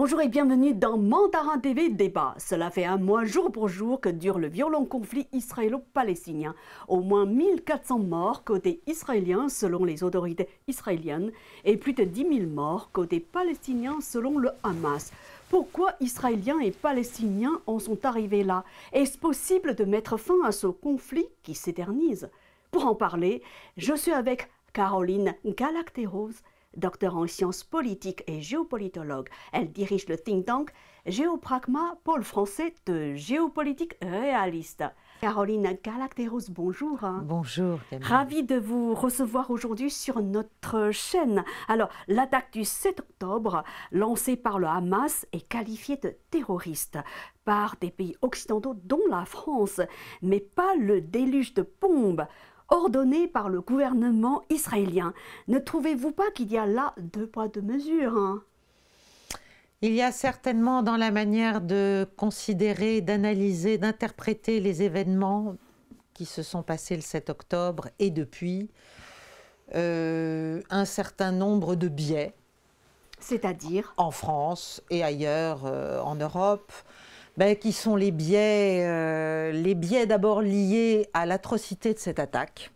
Bonjour et bienvenue dans Mandarin TV Débat. Cela fait un mois jour pour jour que dure le violent conflit israélo-palestinien. Au moins 1400 morts côté israélien selon les autorités israéliennes et plus de 10 000 morts côté palestinien selon le Hamas. Pourquoi Israéliens et Palestiniens en sont arrivés là Est-ce possible de mettre fin à ce conflit qui s'éternise Pour en parler, je suis avec Caroline Galacteros, Docteur en sciences politiques et géopolitologue, elle dirige le think tank Géopragma, pôle français de géopolitique réaliste. Caroline Galacteros, bonjour. Bonjour. Ravie de vous recevoir aujourd'hui sur notre chaîne. Alors, l'attaque du 7 octobre, lancée par le Hamas, est qualifiée de terroriste par des pays occidentaux, dont la France, mais pas le déluge de bombes ordonnée par le gouvernement israélien. Ne trouvez-vous pas qu'il y a là deux poids, deux mesures hein il y a certainement dans la manière de considérer, d'analyser, d'interpréter les événements qui se sont passés le 7 octobre et depuis euh, un certain nombre de biais. C'est-à-dire En France et ailleurs euh, en Europe. Ben, qui sont les biais, euh, les biais d'abord liés à l'atrocité de cette attaque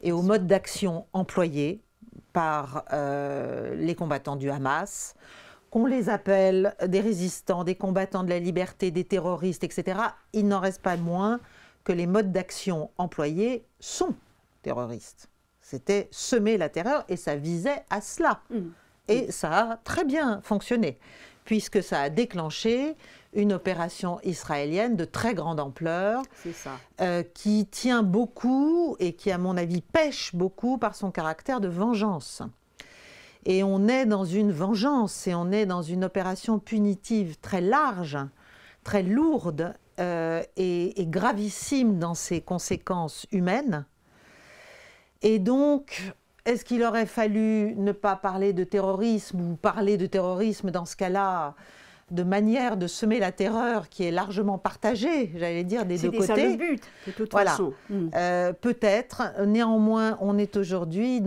et au modes d'action employé par euh, les combattants du Hamas, qu'on les appelle des résistants, des combattants de la liberté, des terroristes, etc. Il n'en reste pas moins que les modes d'action employés sont terroristes. C'était semer la terreur et ça visait à cela. Mm. Et ça a très bien fonctionné, puisque ça a déclenché une opération israélienne de très grande ampleur, euh, qui tient beaucoup et qui, à mon avis, pêche beaucoup par son caractère de vengeance. Et on est dans une vengeance et on est dans une opération punitive très large, très lourde euh, et gravissime dans ses conséquences humaines. Et donc, est-ce qu'il aurait fallu ne pas parler de terrorisme ou parler de terrorisme dans ce cas-là de manière de semer la terreur qui est largement partagée, j'allais dire, des deux côtés. C'est le but, voilà. Mm. Euh, peut-être. Néanmoins, on est aujourd'hui,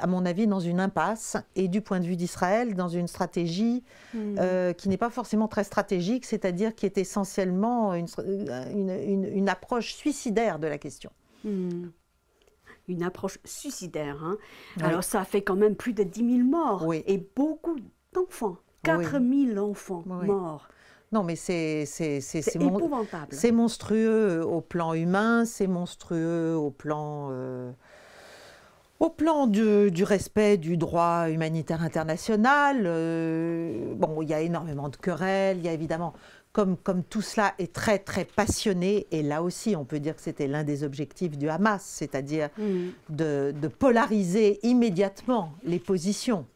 à mon avis, dans une impasse, et du point de vue d'Israël, dans une stratégie mm. euh, qui n'est pas forcément très stratégique, c'est-à-dire qui est essentiellement une, euh, approche suicidaire de la question. Mm. une approche suicidaire. Hein. Alors ça a fait quand même plus de 10 000 morts et beaucoup d'enfants. 4000 000 enfants morts. Non, mais c'est épouvantable. C'est monstrueux au plan humain, c'est monstrueux au plan, euh, au plan du, respect du droit humanitaire international. Euh, bon, il y a énormément de querelles, il y a évidemment. Comme, comme tout cela est très très passionné, et là aussi on peut dire que c'était l'un des objectifs du Hamas, c'est-à-dire mmh. de, de polariser immédiatement les positions.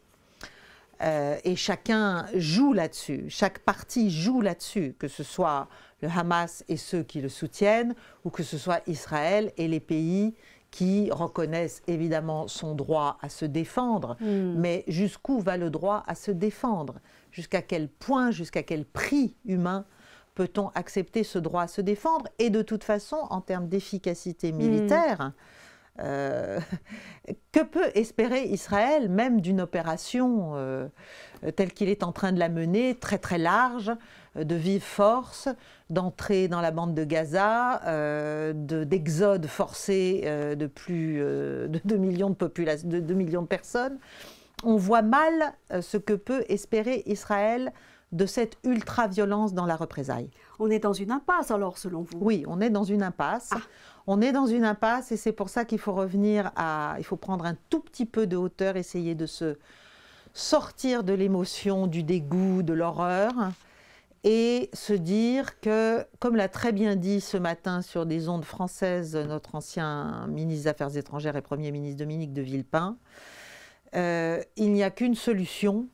Euh, et chacun joue là-dessus, chaque parti joue là-dessus, que ce soit le Hamas et ceux qui le soutiennent, ou que ce soit Israël et les pays qui reconnaissent évidemment son droit à se défendre, hmm. mais jusqu'où va le droit à se défendre Jusqu'à quel point, jusqu'à quel prix humain peut-on accepter ce droit à se défendre Et de toute façon, en termes d'efficacité hmm. militaire, euh, que peut espérer Israël, même d'une opération euh, telle qu'il est en train de la mener, très très large, euh, de vive force, d'entrer dans la bande de Gaza, d'exode forcé de plus de 2 millions de, de 2 millions de personnes On voit mal ce que peut espérer Israël de cette ultra-violence dans la représailles on est dans une impasse alors, selon vous Oui, on est dans une impasse. Ah. On est dans une impasse et c'est pour ça qu'il faut revenir à... Il faut prendre un tout petit peu de hauteur, essayer de se sortir de l'émotion, du dégoût, de l'horreur et se dire que, comme l'a très bien dit ce matin sur des ondes françaises notre ancien ministre des Affaires étrangères et Premier ministre Dominique de Villepin, euh, il n'y a qu'une solution,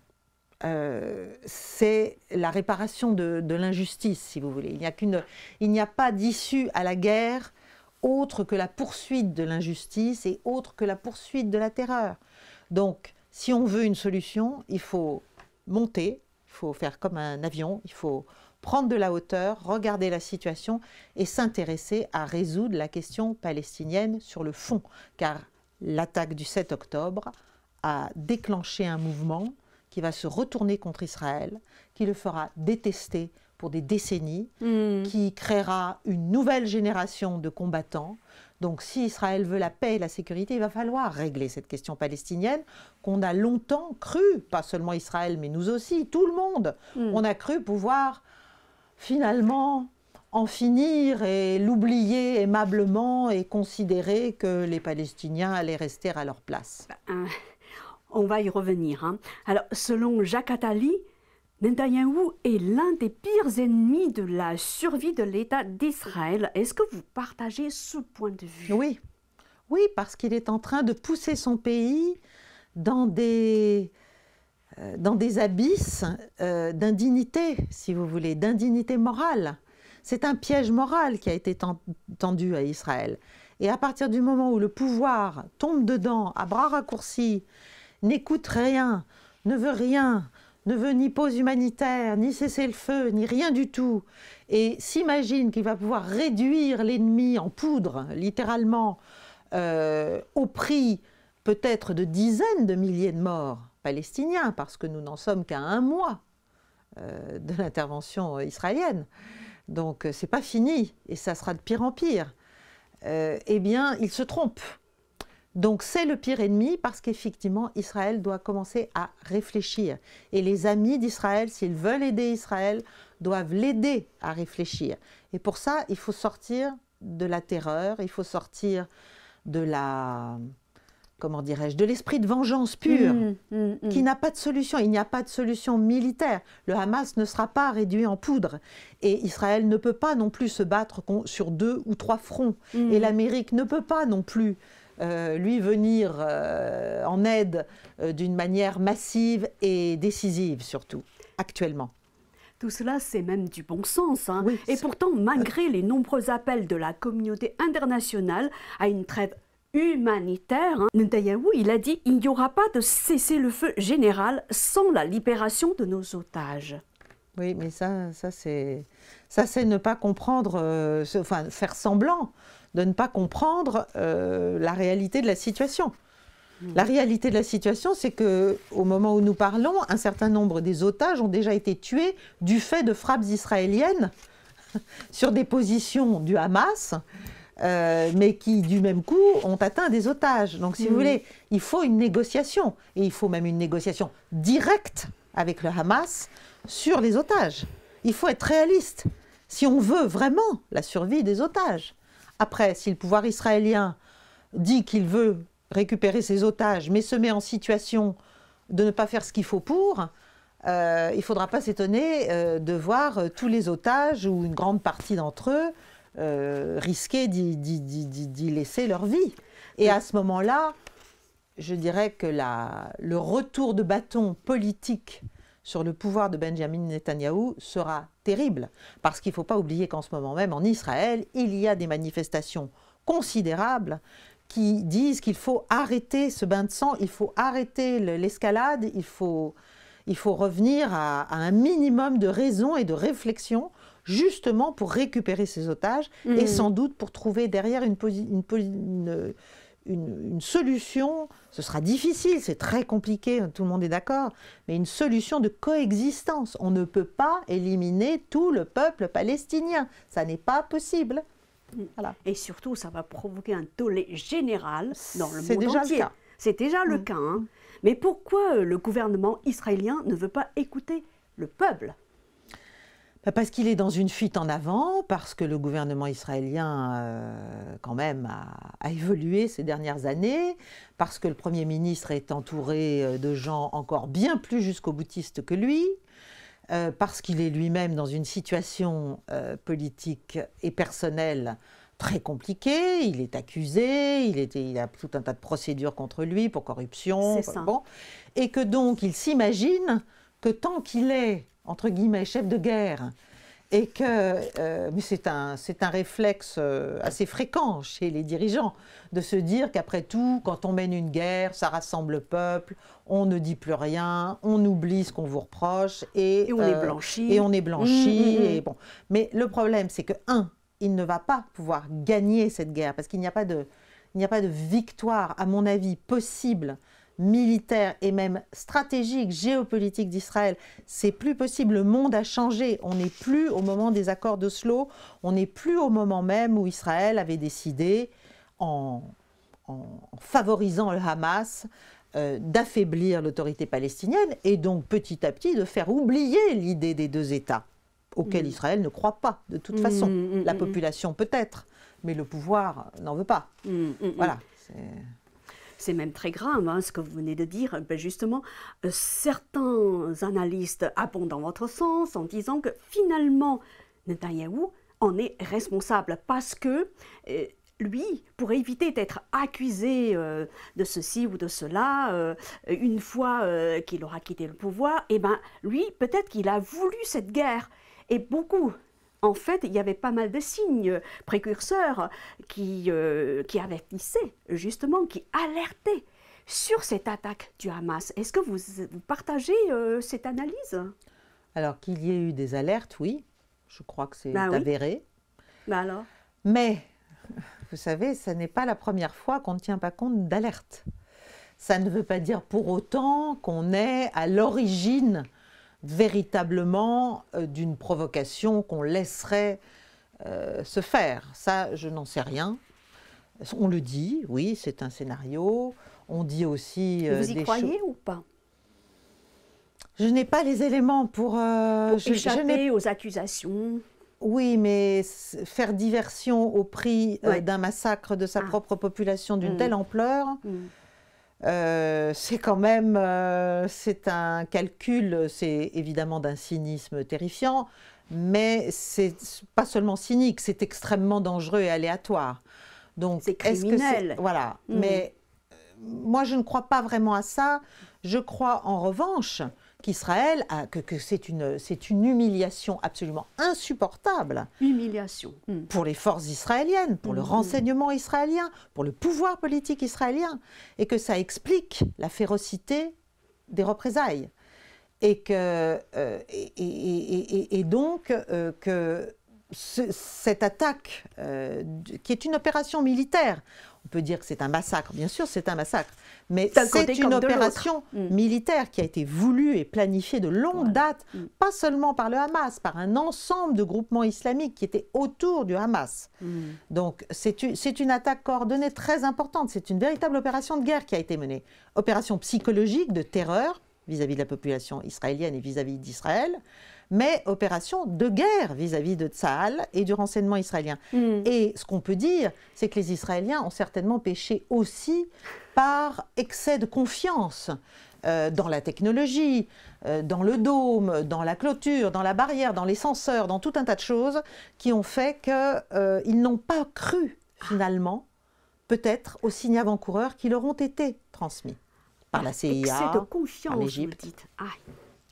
euh, c'est la réparation de, l'injustice, si vous voulez. Il n'y a, il n'y a pas d'issue à la guerre autre que la poursuite de l'injustice et autre que la poursuite de la terreur. Donc, si on veut une solution, il faut monter, il faut faire comme un avion, il faut prendre de la hauteur, regarder la situation et s'intéresser à résoudre la question palestinienne sur le fond. Car l'attaque du 7 octobre a déclenché un mouvement qui va se retourner contre Israël, qui le fera détester pour des décennies, hmm. qui créera une nouvelle génération de combattants. Donc si Israël veut la paix et la sécurité, il va falloir régler cette question palestinienne qu'on a longtemps cru, pas seulement Israël, mais nous aussi, tout le monde, hmm. on a cru pouvoir finalement en finir et l'oublier aimablement et considérer que les Palestiniens allaient rester à leur place. Bah, hein. On va y revenir. Hein. Alors, selon Jacques Attali, Netanyahou est l'un des pires ennemis de la survie de l'État d'Israël. Est-ce que vous partagez ce point de vue Oui, oui, parce qu'il est en train de pousser son pays dans des, euh, dans des abysses euh, d'indignité, si vous voulez, d'indignité morale. C'est un piège moral qui a été tendu à Israël. Et à partir du moment où le pouvoir tombe dedans à bras raccourcis n'écoute rien, ne veut rien, ne veut ni pause humanitaire, ni cessez-le-feu, ni rien du tout, et s'imagine qu'il va pouvoir réduire l'ennemi en poudre, littéralement, euh, au prix peut-être de dizaines de milliers de morts palestiniens, parce que nous n'en sommes qu'à un mois euh, de l'intervention israélienne, donc euh, c'est pas fini, et ça sera de pire en pire, eh bien, il se trompe. Donc c'est le pire ennemi parce qu'effectivement Israël doit commencer à réfléchir. Et les amis d'Israël, s'ils veulent aider Israël, doivent l'aider à réfléchir. Et pour ça, il faut sortir de la terreur, il faut sortir de la comment dirais-je, de l'esprit de vengeance pure, mmh, mmh, mmh. qui n'a pas de solution. Il n'y a pas de solution militaire. Le Hamas ne sera pas réduit en poudre. Et Israël ne peut pas non plus se battre sur deux ou trois fronts. Et l'Amérique ne peut pas non plus euh, lui venir euh, en aide euh, d'une manière massive et décisive surtout, actuellement. Tout cela, c'est même du bon sens. Hein. et pourtant, malgré les nombreux appels de la communauté internationale à une trêve humanitaire, hein, il a dit il n'y aura pas de cessez-le-feu général sans la libération de nos otages. Oui, mais ça, ça c'est, ça c'est ne pas comprendre, enfin faire semblant de ne pas comprendre euh, la réalité de la situation. Mmh. La réalité de la situation, c'est que au moment où nous parlons, un certain nombre des otages ont déjà été tués du fait de frappes israéliennes sur des positions du Hamas, euh, mais qui, du même coup, ont atteint des otages. Donc, si vous mmh. voulez, il faut une négociation, et il faut même une négociation directe avec le Hamas sur les otages. Il faut être réaliste si on veut vraiment la survie des otages. Après, si le pouvoir israélien dit qu'il veut récupérer ses otages, mais se met en situation de ne pas faire ce qu'il faut pour, euh, il ne faudra pas s'étonner euh, de voir euh, tous les otages, ou une grande partie d'entre eux, risquer d'y laisser leur vie. Et à ce moment-là, je dirais que le retour de bâton politique sur le pouvoir de Benjamin Netanyahu sera terrible, parce qu'il ne faut pas oublier qu'en ce moment même, en Israël, il y a des manifestations considérables qui disent qu'il faut arrêter ce bain de sang, il faut arrêter l'escalade, il faut, il faut revenir à, un minimum de raison et de réflexion justement pour récupérer ces otages et mm. sans doute pour trouver derrière une, une, une, une, solution, ce sera difficile, c'est très compliqué, tout le monde est d'accord, mais une solution de coexistence. On ne peut pas éliminer tout le peuple palestinien, ça n'est pas possible. Et surtout, ça va provoquer un tollé général dans le monde déjà entier. C'est déjà le mm. cas. Hein. Mais pourquoi le gouvernement israélien ne veut pas écouter le peuple parce qu'il est dans une fuite en avant, parce que le gouvernement israélien, euh, quand même, a, évolué ces dernières années, parce que le Premier ministre est entouré euh, de gens encore bien plus jusqu'au boutiste que lui, euh, parce qu'il est lui-même dans une situation politique et personnelle très compliquée, Il est accusé, il, a tout un tas de procédures contre lui pour corruption. Bon, et que donc il s'imagine que tant qu'il est entre guillemets, chef de guerre. Et que, euh, c'est un, un réflexe euh, assez fréquent chez les dirigeants de se dire qu'après tout, quand on mène une guerre, ça rassemble le peuple, on ne dit plus rien, on oublie ce qu'on vous reproche et, on est euh, blanchi. Et on est blanchi. Mmh, mmh, mmh. bon. Mais le problème, c'est que, un, il ne va pas pouvoir gagner cette guerre parce qu'il n'y n'y a pas de victoire, à mon avis, possible militaire et même stratégique, géopolitique d'Israël, c'est plus possible. Le monde a changé. On n'est plus au moment des accords d'Oslo. On n'est plus au moment même où Israël avait décidé, en, favorisant le Hamas, euh, d'affaiblir l'autorité palestinienne et donc petit à petit de faire oublier l'idée des deux États, auxquels mm. Israël ne croit pas de toute mm, façon. Mm, La population peut-être, mais le pouvoir n'en veut pas. Voilà c'est même très grave hein, ce que vous venez de dire, ben, justement, euh, certains analystes abondent dans votre sens en disant que finalement, Netanyahou en est responsable parce que euh, lui, pour éviter d'être accusé euh, de ceci ou de cela, une fois qu'il aura quitté le pouvoir, eh ben, lui, peut-être qu'il a voulu cette guerre. Et beaucoup en fait, il y avait pas mal de signes précurseurs qui, euh, qui avertissaient, justement, qui alertaient sur cette attaque du Hamas. Est-ce que vous, partagez euh, cette analyse Alors qu'il y ait eu des alertes, oui, je crois que c'est bah avéré. Bah alors Mais, vous savez, ce n'est pas la première fois qu'on ne tient pas compte d'alerte. Ça ne veut pas dire pour autant qu'on est à l'origine véritablement euh, d'une provocation qu'on laisserait euh, se faire. Ça, je n'en sais rien. On le dit, oui, c'est un scénario. On dit aussi. Euh, vous y croyez ou pas Je n'ai pas les éléments pour. je, échapper aux accusations. Oui, mais faire diversion au prix d'un massacre de sa ah. propre population d'une mmh. telle ampleur. Mmh. Euh, c'est quand même, euh, c'est un calcul, c'est évidemment d'un cynisme terrifiant, mais c'est pas seulement cynique, c'est extrêmement dangereux et aléatoire. Donc, c'est criminel. voilà. Mm. Mais euh, moi, je ne crois pas vraiment à ça. Je crois en revanche qu'Israël, que, que c'est une, une, humiliation absolument insupportable. Humiliation. Hmm. Pour les forces israéliennes, pour le hmm. renseignement israélien, pour le pouvoir politique israélien. Et que ça explique la férocité des représailles. Et, que, euh, et, donc euh, que cette attaque, euh, qui est une opération militaire, on peut dire que c'est un massacre, bien sûr, c'est un massacre, mais c'est une opération mm. militaire qui a été voulue et planifiée de longue date, mm. pas seulement par le Hamas, par un ensemble de groupements islamiques qui étaient autour du Hamas. Mm. Donc c'est une, attaque coordonnée très importante, c'est une véritable opération de guerre qui a été menée. Opération psychologique de terreur vis à -vis de la population israélienne et vis-à-vis d'Israël mais opération de guerre vis-à-vis de Tsahal et du renseignement israélien. Hmm. Et ce qu'on peut dire, c'est que les Israéliens ont certainement péché aussi par excès de confiance euh, dans la technologie, euh, dans le dôme, dans la clôture, dans la barrière, dans les senseurs, dans tout un tas de choses qui ont fait qu'ils euh, n'ont pas cru finalement peut-être aux signes avant-coureurs qui leur ont été transmis par la CIA, excès de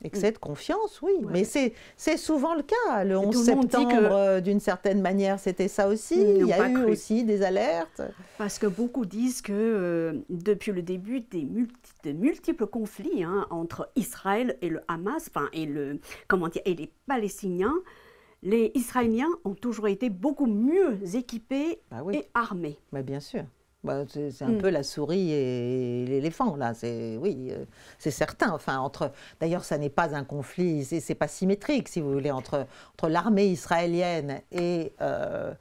Excès de confiance, oui. Mais c'est souvent le cas. Le 11 septembre, euh, d'une certaine manière, c'était ça aussi. Il y a eu aussi des alertes. Parce que beaucoup disent que euh, depuis le début des de multiples conflits hein, entre Israël et le Hamas, enfin, et, le, comment dire, et les Palestiniens, les Israéliens ont toujours été beaucoup mieux équipés bah et armés. Bah bien sûr. Bah, c'est un mm. peu la souris et, l'éléphant, là. C'est oui, euh, c'est certain. Enfin, entre d'ailleurs, ça n'est pas un conflit, c'est pas symétrique, si vous voulez, entre entre l'armée israélienne et euh,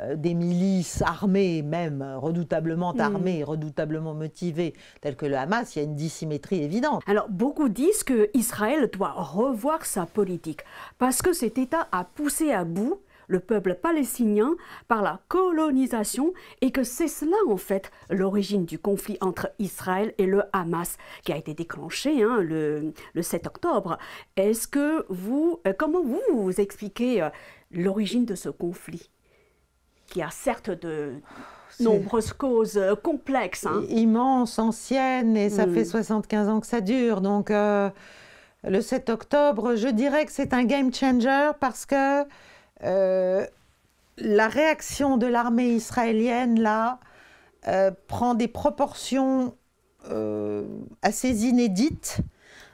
euh, des milices armées, même redoutablement mm. armées, redoutablement motivées, telles que le Hamas, il y a une dissymétrie évidente. Alors, beaucoup disent qu'Israël doit revoir sa politique parce que cet État a poussé à bout le peuple palestinien par la colonisation et que c'est cela en fait l'origine du conflit entre Israël et le Hamas qui a été déclenché hein, le, 7 octobre. Est-ce que vous, euh, comment vous, vous expliquez euh, l'origine de ce conflit qui a certes de nombreuses causes euh, complexes. Hein. Immense, ancienne et ça hmm. fait 75 ans que ça dure. Donc le 7 octobre, je dirais que c'est un game changer parce que euh, la réaction de l'armée israélienne, là, euh, prend des proportions euh, assez inédites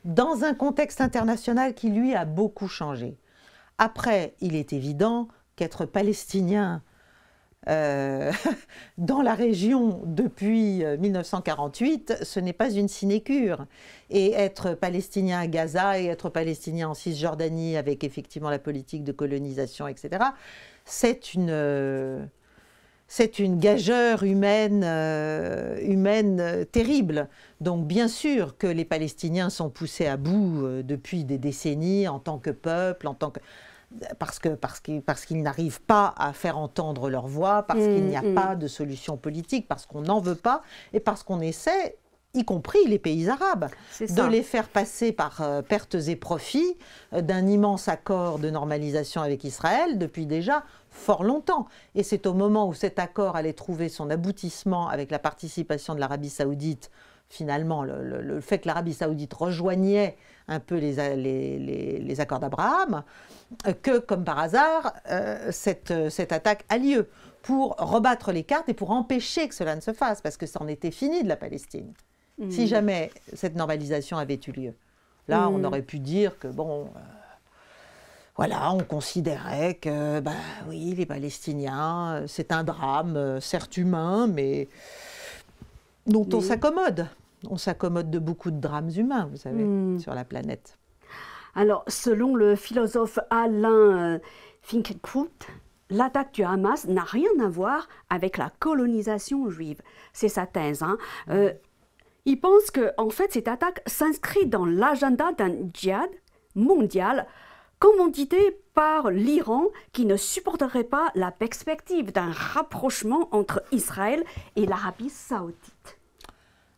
dans un contexte international qui, lui, a beaucoup changé. Après, il est évident qu'être palestinien euh, dans la région depuis 1948, euh, ce n'est pas une sinécure. Et être palestinien à Gaza et être palestinien en Cisjordanie avec effectivement la politique de colonisation, etc., c'est une euh, c'est une gageure humaine, humaine terrible. Donc bien sûr que les Palestiniens sont poussés à bout depuis des décennies en tant que peuple, en tant que parce qu'ils n'arrivent pas à faire entendre leur voix, parce qu'il mm, n'y a mm. pas de solution politique, parce qu'on n'en veut pas et parce qu'on essaie y compris les pays arabes, de les faire passer par euh, pertes et profits euh, d'un immense accord de normalisation avec Israël depuis déjà fort longtemps. Et c'est au moment où cet accord allait trouver son aboutissement avec la participation de l'Arabie saoudite, finalement, le fait que l'Arabie saoudite rejoignait un peu les, accords d'Abraham, euh, que, comme par hasard, euh, euh, cette, attaque a lieu pour rebattre les cartes et pour empêcher que cela ne se fasse, parce que ça en était fini de la Palestine, hmm. si jamais cette normalisation avait eu lieu. Là, on hmm. aurait pu dire que, bon, voilà, on considérait que, ben oui, les Palestiniens, c'est un drame, certes humain, mais dont on s'accommode on s'accommode de beaucoup de drames humains, vous savez, hmm. sur la planète. Alors, selon le philosophe Alain euh, Finkielkraut, l'attaque du Hamas n'a rien à voir avec la colonisation juive. C'est sa thèse. Hein. Euh, il pense que, en fait, cette attaque s'inscrit dans l'agenda d'un djihad mondial commandité par l'Iran qui ne supporterait pas la perspective d'un rapprochement entre Israël et l'Arabie saoudite.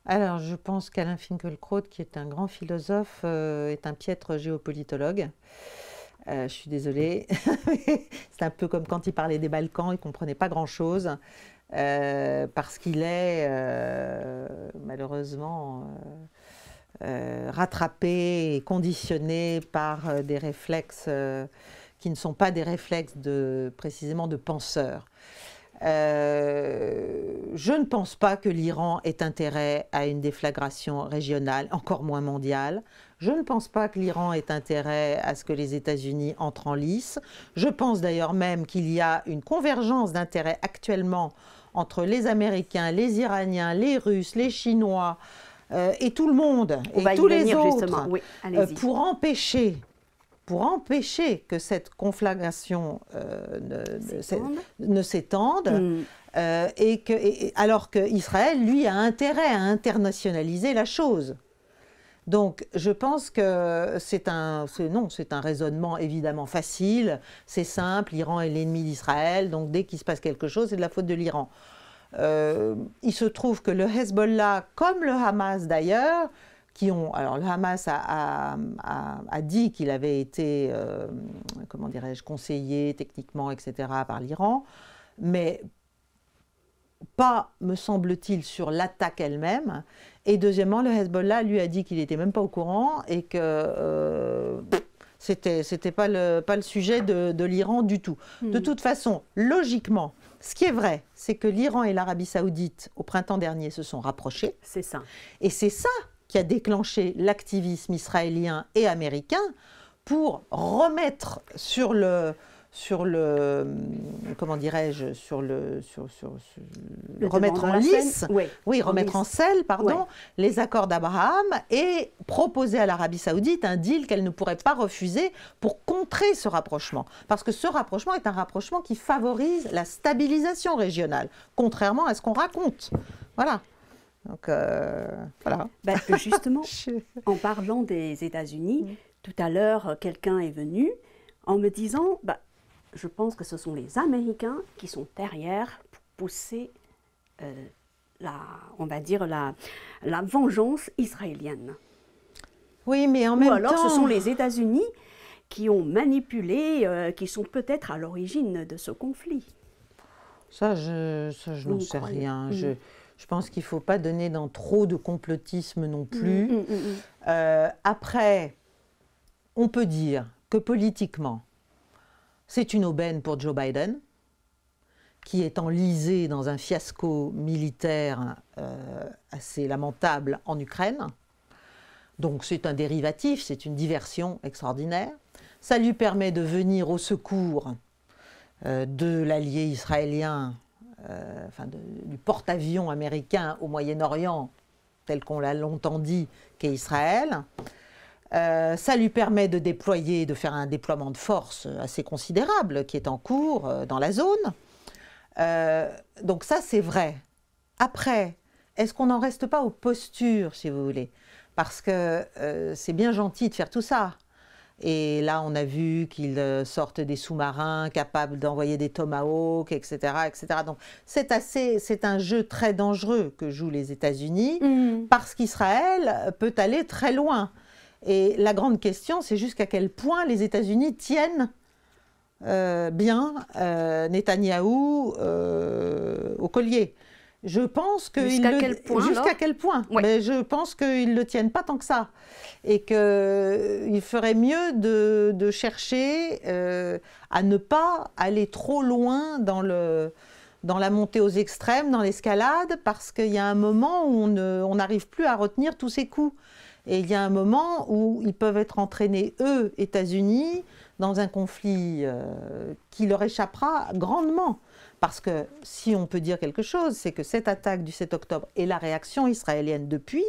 Alors, je pense qu'Alain Finkielkraut, qui est un grand philosophe, euh, est un piètre géopolitologue. Euh, je suis désolée. c'est un peu comme quand il parlait des Balkans, il ne comprenait pas grand-chose. Euh, parce qu'il est malheureusement rattrapé et conditionné par des réflexes qui ne sont pas des réflexes de, précisément de penseurs. Euh, je ne pense pas que l'Iran ait intérêt à une déflagration régionale, encore moins mondiale. Je ne pense pas que l'Iran ait intérêt à ce que les États-Unis entrent en lice. Je pense d'ailleurs même qu'il y a une convergence d'intérêts actuellement entre les Américains, les Iraniens, les Russes, les Chinois euh, et tout le monde, et tous les autres, euh, pour empêcher pour empêcher que cette conflagration euh, ne s'étende, hmm. euh, et que, alors qu'Israël, lui, a intérêt à internationaliser la chose. Donc, je pense que c'est un, non, c'est un raisonnement évidemment facile, c'est simple. L'Iran est l'ennemi d'Israël, donc dès qu'il se passe quelque chose, c'est de la faute de l'Iran. Euh, il se trouve que le Hezbollah, comme le Hamas d'ailleurs, qui ont. Alors, le Hamas a, dit qu'il avait été, euh, comment dirais-je, conseillé techniquement, etc., par l'Iran, mais pas, me semble-t-il, sur l'attaque elle-même. Et deuxièmement, le Hezbollah lui a dit qu'il n'était même pas au courant et que. Euh, c'était c'était pas le pas le sujet de, l'Iran du tout. Hmm. De toute façon, logiquement, ce qui est vrai, c'est que l'Iran et l'Arabie Saoudite au printemps dernier se sont rapprochés. C'est ça. Et c'est ça qui a déclenché l'activisme israélien et américain pour remettre sur le sur le comment dirais-je sur le sur, sur, remettre en lice oui, remettre en selle pardon les accords d'Abraham et proposer à l'Arabie Saoudite un deal qu'elle ne pourrait pas refuser pour contrer ce rapprochement parce que ce rapprochement est un rapprochement qui favorise la stabilisation régionale contrairement à ce qu'on raconte voilà donc euh, voilà. Bah, que justement, en parlant des États-Unis, mm. tout à l'heure, euh, quelqu'un est venu en me disant, bah, je pense que ce sont les Américains qui sont derrière pour pousser, euh, la, on va dire, la, la vengeance israélienne. Oui, mais en même alors, temps... alors ce sont les États-Unis qui ont manipulé, euh, qui sont peut-être à l'origine de ce conflit. Ça, je, ça, je n'en sais rien. Je, mm. Je pense qu'il ne faut pas donner dans trop de complotisme non mm, plus. Mm, mm, euh, après, on peut dire que politiquement, c'est une aubaine pour Joe Biden, qui est enlisé dans un fiasco militaire euh, assez lamentable en Ukraine. Donc c'est un dérivatif, c'est une diversion extraordinaire. Ça lui permet de venir au secours euh, de l'allié israélien euh, enfin du porte-avions américain au Moyen-Orient, tel qu'on l'a longtemps dit, qu'est Israël. Euh, ça lui permet de déployer, de faire un déploiement de force assez considérable qui est en cours euh, dans la zone. donc ça, c'est vrai. Après, est-ce qu'on n'en reste pas aux postures, si vous voulez Parce que c'est bien gentil de faire tout ça. Et là, on a vu qu'ils euh, sortent des sous-marins capables d'envoyer des tomahawks, etc., etc. Donc, c'est assez, c'est un jeu très dangereux que jouent les États-Unis mm. parce qu'Israël peut aller très loin. Et la grande question, c'est jusqu'à quel point les États-Unis tiennent euh, bien Netanyahu Netanyahou euh, au collier. Je pense que jusqu'à quel, point je pense qu'ils le tiennent pas tant que ça et qu'il euh, ferait mieux de, chercher euh, à ne pas aller trop loin dans dans la montée aux extrêmes, dans l'escalade, parce qu'il y a un moment où on n'arrive plus à retenir tous ces coups. Et il y a un moment où ils peuvent être entraînés, eux, États-Unis, dans un conflit euh, qui leur échappera grandement. Parce que si on peut dire quelque chose, c'est que cette attaque du 7 octobre et la réaction israélienne depuis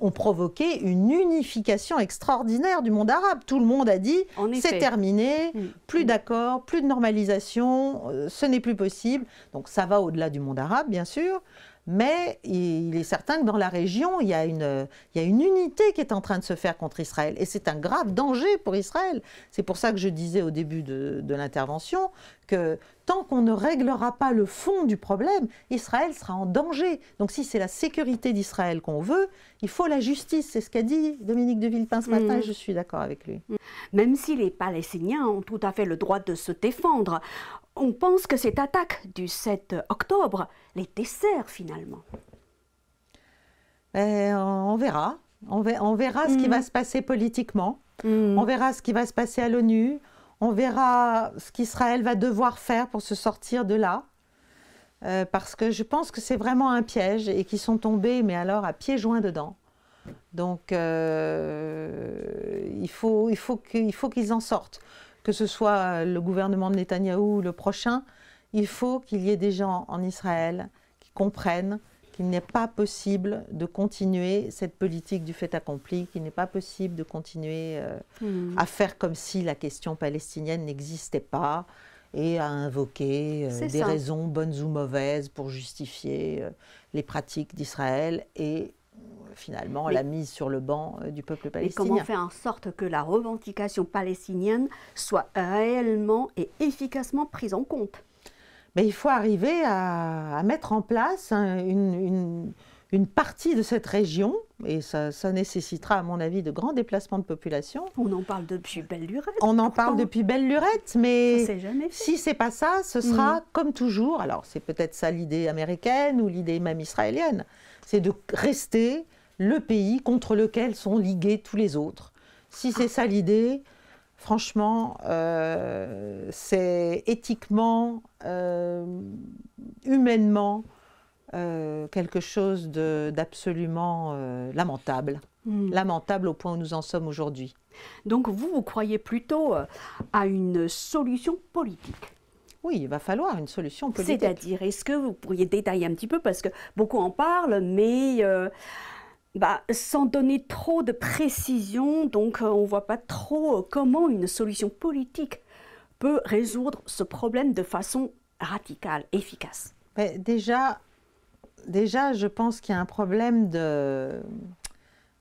ont provoqué une unification extraordinaire du monde arabe. Tout le monde a dit c'est terminé, mm. plus mm. d'accord, plus de normalisation, euh, ce n'est plus possible. Donc ça va au-delà du monde arabe, bien sûr, mais il est certain que dans la région, il y, a une, unité qui est en train de se faire contre Israël. Et c'est un grave danger pour Israël. C'est pour ça que je disais au début de l'intervention que tant qu'on ne réglera pas le fond du problème, Israël sera en danger. Donc si c'est la sécurité d'Israël qu'on veut, il faut la justice. C'est ce qu'a dit Dominique de Villepin ce matin, mm. je suis d'accord avec lui. Mm. Même si les Palestiniens ont tout à fait le droit de se défendre, on pense que cette attaque du 7 octobre les dessert finalement. Eh, on verra. On verra, ce qui mm. va se passer politiquement. On verra ce qui va se passer à l'ONU. On verra ce qu'Israël va devoir faire pour se sortir de là, euh, parce que je pense que c'est vraiment un piège et qu'ils sont tombés, mais alors à pieds joints dedans. Donc euh, il faut, il faut qu'ils en sortent, que ce soit euh, le gouvernement de Netanyahou ou le prochain, il faut qu'il y ait des gens en Israël qui comprennent qu'il n'est pas possible de continuer cette politique du fait accompli, qu'il n'est pas possible de continuer euh, hmm. à faire comme si la question palestinienne n'existait pas et à invoquer euh, des raisons bonnes ou mauvaises pour justifier euh, les pratiques d'Israël et finalement la mise sur le banc du peuple palestinien. Et comment faire en sorte que la revendication palestinienne soit réellement et efficacement prise en compte mais il faut arriver à, mettre en place une, partie de cette région, et ça, nécessitera, à mon avis, de grands déplacements de population. On en parle depuis belle lurette. On en parle depuis belle lurette, mais si c'est pas ça, ce sera comme toujours. Alors, c'est peut-être ça l'idée américaine ou l'idée même israélienne, c'est de rester le pays contre lequel sont ligués tous les autres. Si c'est ça l'idée, franchement, euh, c'est éthiquement, euh, humainement, euh, quelque chose d'absolument lamentable. Hmm. Lamentable au point où nous en sommes aujourd'hui. Donc vous, vous croyez plutôt à une solution politique oui, il va falloir une solution politique. C'est-à-dire, est-ce que vous pourriez détailler un petit peu, parce que beaucoup en parlent, mais bah, sans donner trop de précision, donc euh, on ne voit pas trop euh, comment une solution politique peut résoudre ce problème de façon radicale, efficace. déjà, déjà, je pense qu'il y a un problème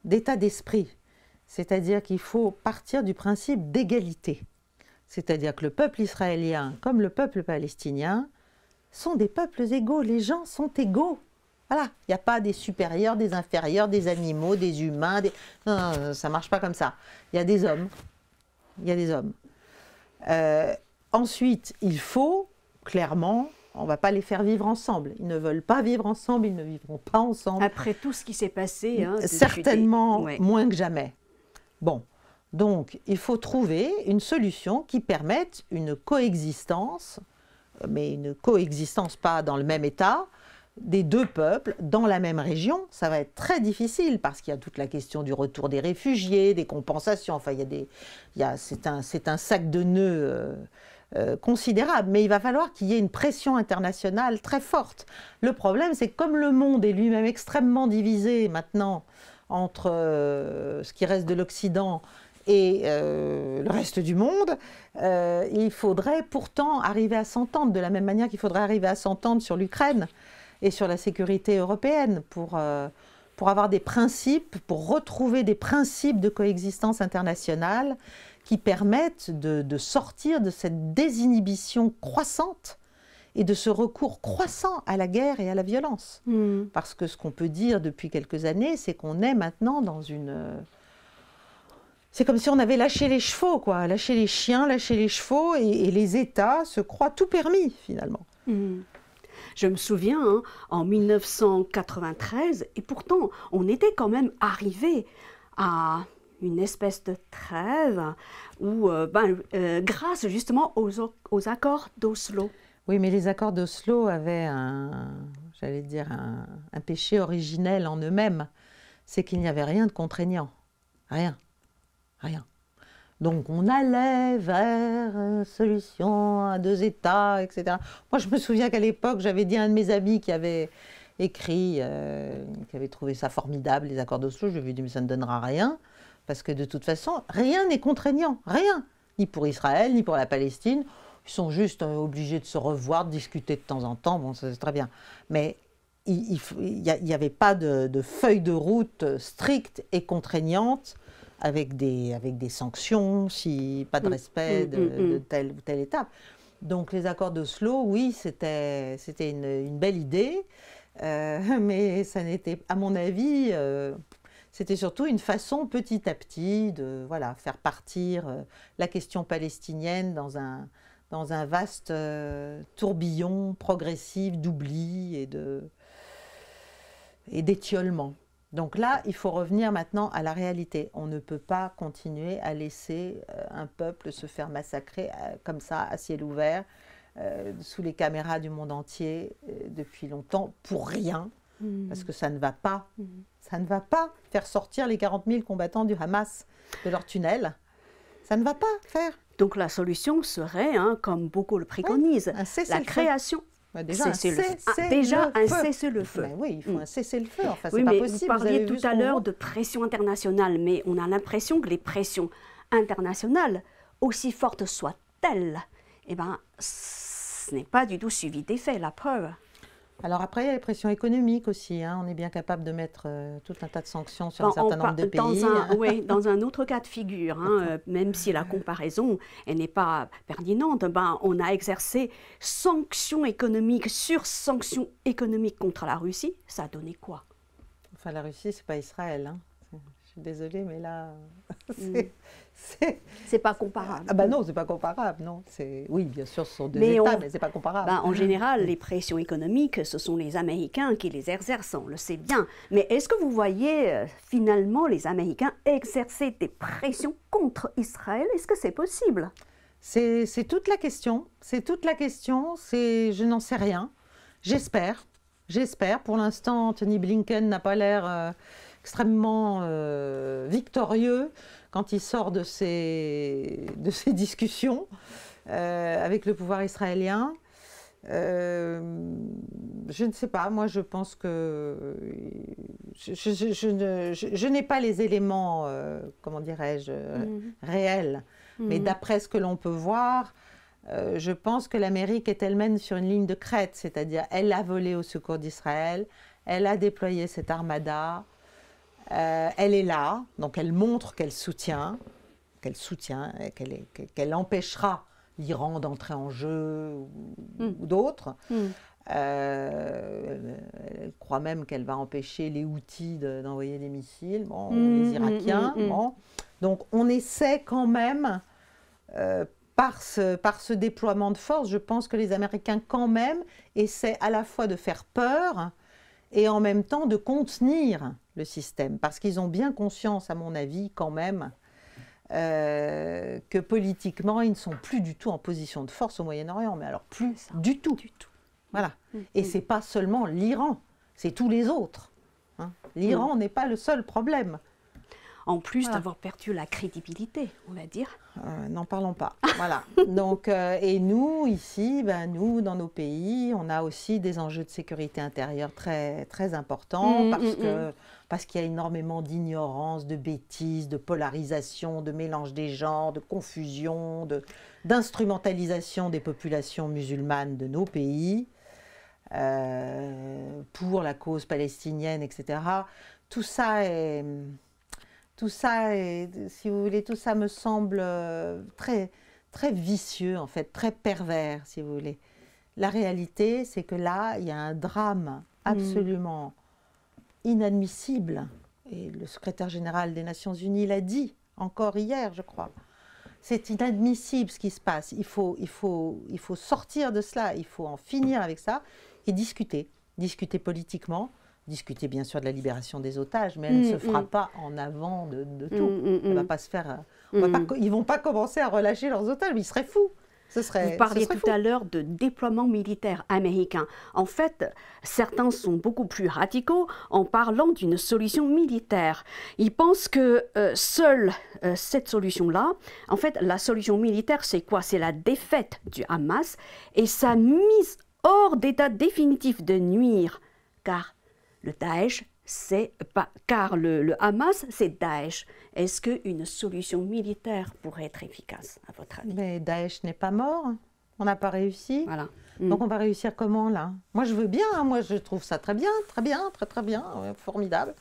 d'état d'esprit. C'est-à-dire qu'il faut partir du principe d'égalité. C'est-à-dire que le peuple israélien comme le peuple palestinien sont des peuples égaux. Les gens sont égaux. Voilà, il n'y a pas des supérieurs, des inférieurs, des animaux, des humains, ça ne marche pas comme ça. Il y a des hommes. Il y a des hommes. Euh, ensuite, il faut, clairement, on ne va pas les faire vivre ensemble. Ils ne veulent pas vivre ensemble, ils ne vivront pas ensemble. Après tout ce qui s'est passé. Hein, certainement moins que jamais. Bon, donc il faut trouver une solution qui permette une coexistence, mais une coexistence pas dans le même état, des deux peuples dans la même région, ça va être très difficile parce qu'il y a toute la question du retour des réfugiés, des compensations. Enfin, il y a des, c'est un, sac de nœuds. Euh, euh, considérable, mais il va falloir qu'il y ait une pression internationale très forte. Le problème, c'est que comme le monde est lui-même extrêmement divisé maintenant entre euh, ce qui reste de l'Occident et le reste du monde, il faudrait pourtant arriver à s'entendre, de la même manière qu'il faudrait arriver à s'entendre sur l'Ukraine et sur la sécurité européenne pour, euh, pour avoir des principes, pour retrouver des principes de coexistence internationale qui permettent de, sortir de cette désinhibition croissante et de ce recours croissant à la guerre et à la violence. Hmm. Parce que ce qu'on peut dire depuis quelques années, c'est qu'on est maintenant dans une... Euh, c'est comme si on avait lâché les chevaux, quoi. Lâché les chiens, lâché les chevaux, et, les États se croient tout permis, finalement. Hmm. Je me souviens, hein, en 1993, et pourtant, on était quand même arrivé à une espèce de trêve, où, euh, ben, euh, grâce justement aux, accords d'Oslo. Oui, mais les accords d'Oslo avaient un, j'allais dire, un péché originel en eux-mêmes, c'est qu'il n'y avait rien de contraignant. Rien. Rien. Donc on allait vers une euh, solution à deux États, etc. Moi je me souviens qu'à l'époque j'avais dit à un de mes amis qui avait écrit, euh, qui avait trouvé ça formidable, les accords d'Oslo, je lui ai dit mais ça ne donnera rien, parce que de toute façon rien n'est contraignant, rien, ni pour Israël, ni pour la Palestine. Ils sont juste euh, obligés de se revoir, de discuter de temps en temps, bon c'est très bien. Mais il n'y avait pas de, de, feuille de route stricte et contraignante avec des, avec des sanctions, si pas de mm. respect mm, de, mm, telle ou telle étape. Donc les accords d'Oslo, oui, c'était une, une belle idée, euh, mais ça n'était, à mon avis, euh, c'était surtout une façon petit à petit de voilà, faire partir euh, la question palestinienne dans un, dans un vaste tourbillon progressif d'oubli et de et d'étiolement. Donc là, il faut revenir maintenant à la réalité. On ne peut pas continuer à laisser euh, un peuple se faire massacrer euh, comme ça, à ciel ouvert, euh, sous les caméras du monde entier depuis longtemps, pour rien, hmm. parce que ça ne va pas. Hmm. Ça ne va pas faire sortir les 40 000 combattants du Hamas de leur tunnel. Ça ne va pas faire. Donc la solution serait, hein, comme beaucoup le préconisent, la création ah, déjà, un, cessez-le-feu. Ben oui, il faut mm. un cessez-le-feu. Vous parliez tout à l'heure de pression internationale, mais on a l'impression que les pressions internationales, aussi fortes soient-elles, eh ben, ce n'est pas du tout suivi d'effet, la preuve. Alors après, il y a les pressions économiques aussi. Hein. On est bien capable de mettre euh, tout un tas de sanctions sur un certain nombre de pays. Dans un, dans un autre cas de figure, hein, euh, même si la comparaison n'est pas pertinente, ben, on a exercé sanctions économiques sur sanctions économiques contre la Russie. Ça a donné quoi Enfin, la Russie, c'est pas Israël. Hein. Je suis désolée, mais là, mm. C'est pas comparable. Ah ben non, c'est pas comparable, non. C'est oui, bien sûr, ce sont deux États, mais c'est pas comparable. Bah, en mm. général, les pressions économiques, ce sont les Américains qui les exercent, on le sait bien. Mais est-ce que vous voyez euh, finalement les Américains exercer des pressions contre Israël Est-ce que c'est possible C'est toute la question. C'est toute la question. C'est je n'en sais rien. J'espère. J'espère. Pour l'instant, Tony Blinken n'a pas l'air. Euh, extrêmement euh, victorieux quand il sort de ses de ces discussions euh, avec le pouvoir israélien. Euh, je ne sais pas, moi je pense que je, je, n'ai pas les éléments, comment dirais-je, mhm. réels, mais mhm. d'après ce que l'on peut voir, je pense que l'Amérique est elle-même sur une ligne de crête, c'est-à-dire elle a volé au secours d'Israël, elle a déployé cette armada, euh, elle est là, donc elle montre qu'elle soutient, qu'elle soutient, qu'elle empêchera l'Iran d'entrer en jeu ou, hmm. d'autres. Hmm. Euh, elle croit même qu'elle va empêcher les outils d'envoyer des missiles, hmm, les Irakiens. Donc on essaie quand même, euh, par ce déploiement de force, je pense que les Américains quand même essaient à la fois de faire peur, et en même temps de contenir le système, parce qu'ils ont bien conscience, à mon avis, quand même, euh, que politiquement, ils ne sont plus du tout en position de force au Moyen-Orient, mais alors plus du tout. Du tout. Voilà. Mm, mm, et mm. c'est pas seulement l'Iran, c'est tous les autres. Hein. L'Iran n'est pas le seul problème en plus d'avoir perdu la crédibilité, on va dire. Euh, n'en parlons pas. voilà. Donc, euh, et nous, ici, ben, nous, dans nos pays, on a aussi des enjeux de sécurité intérieure très, très importants mm, parce mm, que. Mm. parce qu'il y a énormément d'ignorance, de bêtises, de polarisation, de mélange des genres, de confusion, d'instrumentalisation des populations musulmanes de nos pays euh, pour la cause palestinienne, etc. Tout ça est, tout ça, et si vous voulez, tout ça me semble euh, très, très vicieux, en fait, très pervers, si vous voulez. La réalité, c'est que là, il y a un drame mm. absolument inadmissible. Et le secrétaire général des Nations Unies l'a dit, encore hier, je crois. C'est inadmissible ce qui se passe. Il faut, il, faut, il faut sortir de cela, il faut en finir avec ça et discuter. Discuter politiquement, discuter bien sûr de la libération des otages, mais elle ne mm, se fera mm. pas en avant de, mm, tout. Mmh, va pas se faire. Euh, ils vont pas commencer à relâcher leurs otages, mais ils seraient fous. Ce serait, Vous parliez tout à l'heure de déploiement militaire américain. En fait, certains sont beaucoup plus radicaux en parlant d'une solution militaire. Ils pensent que euh, seule euh, cette solution-là, en fait, la solution militaire, c'est quoi C'est la défaite du Hamas et sa mise hors d'état définitif de nuire. Car le Daesh, c'est pas. Car le, Hamas, c'est Daesh. Est-ce qu'une solution militaire pourrait être efficace, à votre avis Mais Daesh n'est pas mort. On n'a pas réussi. Voilà. Donc hmm. on va réussir comment là Moi je veux bien, hein, moi je trouve ça très bien, très bien, très très bien, euh, formidable.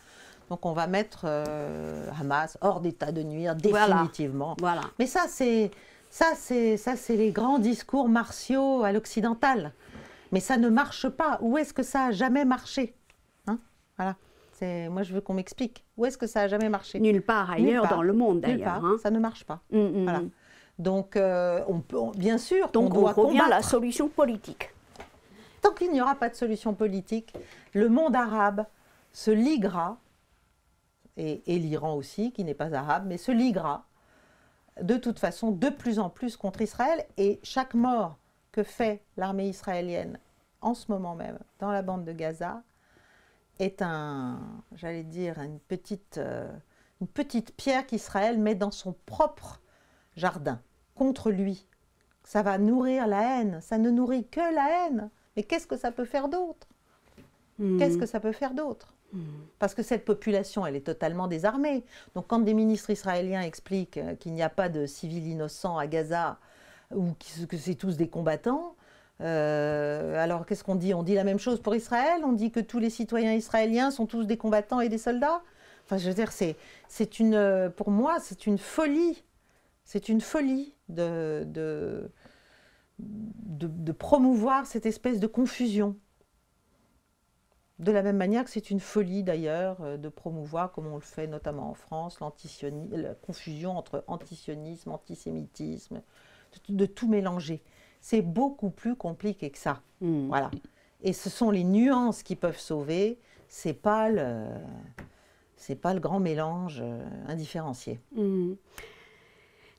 Donc on va mettre euh, Hamas hors d'état de nuire définitivement. Mais ça c'est ça c'est ça c'est les grands discours martiaux à l'occidental. Mais ça ne marche pas. Où est-ce que ça a jamais marché voilà. Moi, je veux qu'on m'explique. Où est-ce que ça a jamais marché Nulle part ailleurs dans le monde, d'ailleurs. Hein. ça ne marche pas. Mm, mm, voilà. Mm. Donc, euh, on peut, bien sûr, Donc on, doit la solution politique. Tant qu'il n'y aura pas de solution politique, le monde arabe se liguera, et, et l'Iran aussi, qui n'est pas arabe, mais se liguera de toute façon de plus en plus contre Israël. Et chaque mort que fait l'armée israélienne en ce moment même dans la bande de Gaza est un, j'allais dire, une petite, euh, une petite pierre qu'Israël met dans son propre jardin, contre lui. Ça va nourrir la haine, ça ne nourrit que la haine. Mais qu'est-ce que ça peut faire d'autre hmm. Qu'est-ce que ça peut faire d'autre hmm. parce que cette population, elle est totalement désarmée. Donc quand des ministres israéliens expliquent euh, qu'il n'y a pas de civils innocents à Gaza ou que c'est tous des combattants, euh, alors qu'est-ce qu'on dit On dit la même chose pour Israël On dit que tous les citoyens israéliens sont tous des combattants et des soldats Enfin, je veux dire, c'est, c'est une, pour moi, c'est une folie. C'est une folie de, promouvoir cette espèce de confusion. De la même manière que c'est une folie d'ailleurs euh, de promouvoir, comme on le fait notamment en France, la confusion entre antisionisme, antisémitisme, de tout mélanger c'est beaucoup plus compliqué que ça. Hmm. Voilà. Et ce sont les nuances qui peuvent sauver, c'est pas le c'est pas le grand mélange euh, indifférencié. Hmm.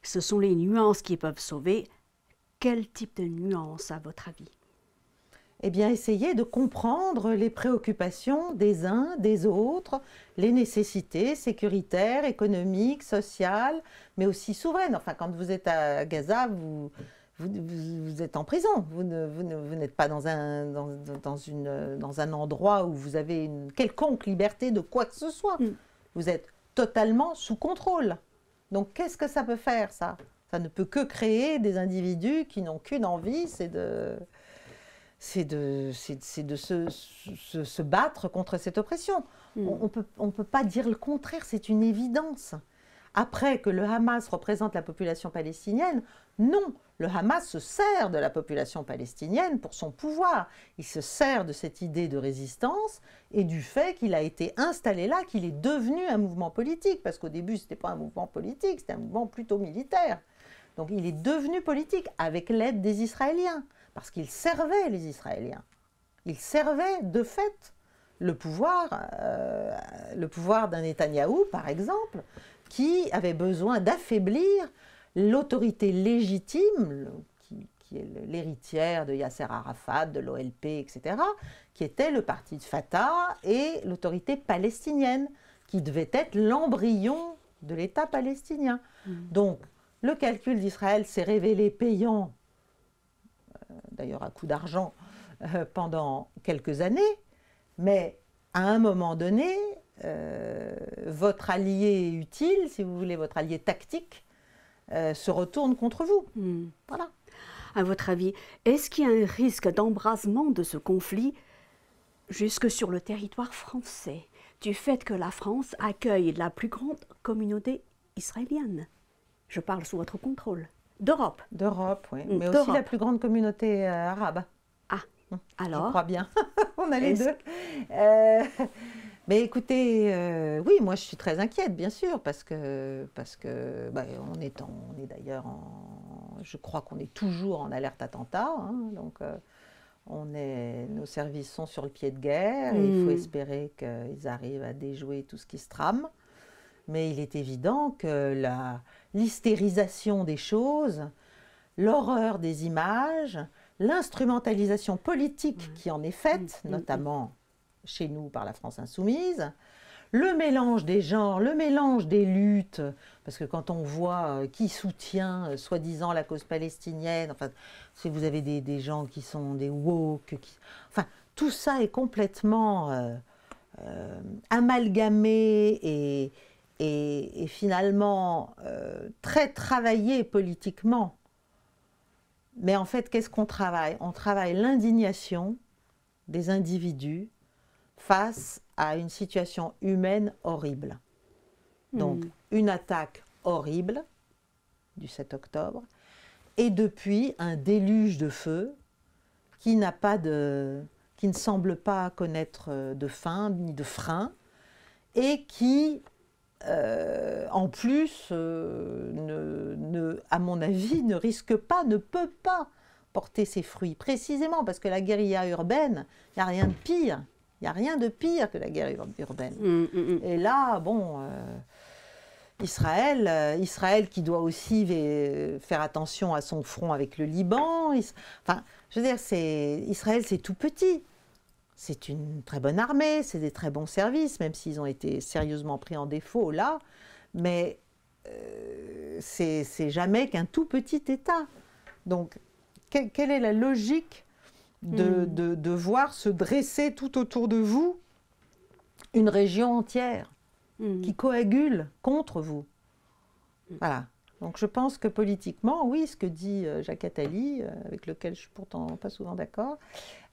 Ce sont les nuances qui peuvent sauver. Quel type de nuances à votre avis eh bien, essayer de comprendre les préoccupations des uns, des autres, les nécessités sécuritaires, économiques, sociales, mais aussi souveraines. Enfin, quand vous êtes à Gaza, vous, vous, êtes en prison, vous, vous, n'êtes pas dans un, dans, dans, une, dans un endroit où vous avez une quelconque liberté de quoi que ce soit. Mm. Vous êtes totalement sous contrôle. Donc qu'est-ce que ça peut faire, ça Ça ne peut que créer des individus qui n'ont qu'une envie, c'est de, c'est de, c'est, de se, se, battre contre cette oppression. Mm. On ne on peut, on peut, pas dire le contraire, c'est une évidence après que le Hamas représente la population palestinienne. Non, le Hamas se sert de la population palestinienne pour son pouvoir. Il se sert de cette idée de résistance et du fait qu'il a été installé là, qu'il est devenu un mouvement politique, parce qu'au début, ce n'était pas un mouvement politique, c'était un mouvement plutôt militaire. Donc il est devenu politique avec l'aide des Israéliens, parce qu'il servait les Israéliens. Il servait de fait le pouvoir, euh, le pouvoir d'un Netanyahou, par exemple, qui avait besoin d'affaiblir l'autorité légitime, qui, est l'héritière de Yasser Arafat, de l'OLP, etc., qui était le parti de Fatah et l'autorité palestinienne, qui devait être l'embryon de l'État palestinien. Mm. Donc, le calcul d'Israël s'est révélé payant, euh, d'ailleurs à coup d'argent, euh, pendant quelques années, mais à un moment donné, euh, votre allié utile, si vous voulez, votre allié tactique, euh, se retourne contre vous. Hmm. Voilà. À votre avis, est-ce qu'il y a un risque d'embrasement de ce conflit jusque sur le territoire français, du fait que la France accueille la plus grande communauté israélienne Je parle sous votre contrôle. D'Europe. D'Europe, oui. Hmm, mais aussi la plus grande communauté euh, arabe. Ah, hmm, alors Je crois bien. On a les deux. Mais écoutez, euh, oui, moi je suis très inquiète, bien sûr, parce que, parce que bah, on est, on est d'ailleurs en. Je crois qu'on est toujours en alerte attentat. Hein, donc, euh, on est, nos services sont sur le pied de guerre. Et il faut hmm. espérer qu'ils arrivent à déjouer tout ce qui se trame. Mais il est évident que la, l'hystérisation des choses, l'horreur des images, l'instrumentalisation politique qui en est faite, mm. Mm, mm. notamment chez nous par la France insoumise, le mélange des genres, le mélange des luttes, parce que quand on voit euh, qui soutient euh, soi-disant la cause palestinienne, enfin, si vous avez des, gens qui sont des woke, qui, enfin, tout ça est complètement euh, amalgamé et, et finalement très travaillé politiquement. Mais en fait, qu'est-ce qu'on travaille On travaille l'indignation des individus face à une situation humaine horrible. Hmm. Donc une attaque horrible du 7 octobre, et depuis un déluge de feu qui n'a pas de qui ne semble pas connaître de fin ni de frein et qui euh, en plus euh, ne, à mon avis ne risque pas ne peut pas porter ses fruits précisément parce que la guérilla urbaine il n'y a rien de pire il n'y a rien de pire que la guerre urbaine. Mm, mm, mm. Et là, bon, euh, Israël, euh, Israël qui doit aussi faire attention à son front avec le Liban. enfin, je veux dire, Israël, c'est tout petit. C'est une très bonne armée, c'est des très bons services, même s'ils ont été sérieusement pris en défaut là. Mais euh, c'est jamais qu'un tout petit État. Donc, quelle est la logique Hmm. de, voir se dresser tout autour de vous une région entière hmm. qui coagule contre vous. Voilà. Donc je pense que politiquement, oui, ce que dit euh, Jacques Attali, euh, avec lequel je suis pourtant pas souvent d'accord,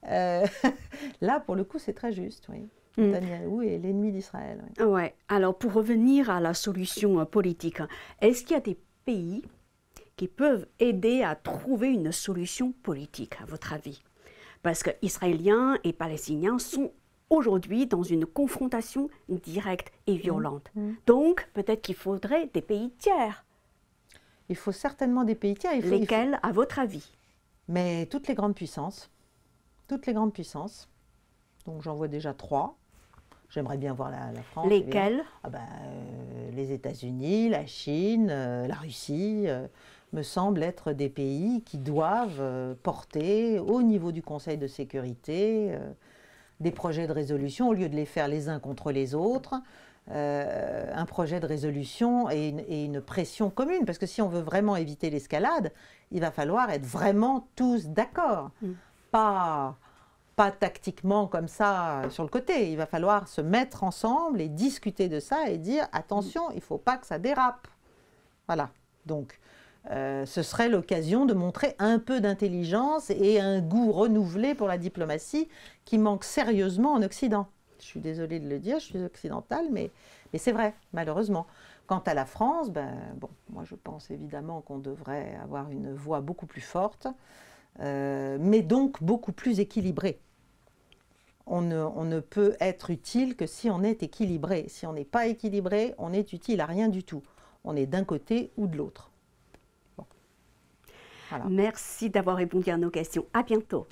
euh, là pour le coup c'est très juste, oui. Hmm. Daniel Netanyahou est l'ennemi d'Israël. Oui. Ah ouais. Alors pour revenir à la solution politique, hein, est-ce qu'il y a des pays qui peuvent aider à trouver une solution politique, à votre avis parce que Israéliens et Palestiniens sont aujourd'hui dans une confrontation directe et violente. Mmh. Mmh. Donc, peut-être qu'il faudrait des pays tiers. Il faut certainement des pays tiers. Lesquels, à votre avis Mais toutes les grandes puissances. Toutes les grandes puissances. Donc, j'en vois déjà trois. J'aimerais bien voir la, France. Lesquelles eh euh, Les États-Unis, la Chine, euh, la Russie. Euh, me semble être des pays qui doivent euh, porter au niveau du Conseil de sécurité euh, des projets de résolution au lieu de les faire les uns contre les autres. Euh, un projet de résolution et une, pression commune. Parce que si on veut vraiment éviter l'escalade, il va falloir être vraiment tous d'accord. Mm. Pas, pas tactiquement comme ça sur le côté. Il va falloir se mettre ensemble et discuter de ça et dire attention, mm. il ne faut pas que ça dérape. Voilà. Donc, euh, ce serait l'occasion de montrer un peu d'intelligence et un goût renouvelé pour la diplomatie qui manque sérieusement en Occident. Je suis désolée de le dire, je suis occidentale, mais, c'est vrai, malheureusement. Quant à la France, ben, bon, moi je pense évidemment qu'on devrait avoir une voix beaucoup plus forte, euh, mais donc beaucoup plus équilibrée. On ne, on ne, peut être utile que si on est équilibré. Si on n'est pas équilibré, on est utile à rien du tout. On est d'un côté ou de l'autre. Merci d'avoir répondu à nos questions. À bientôt.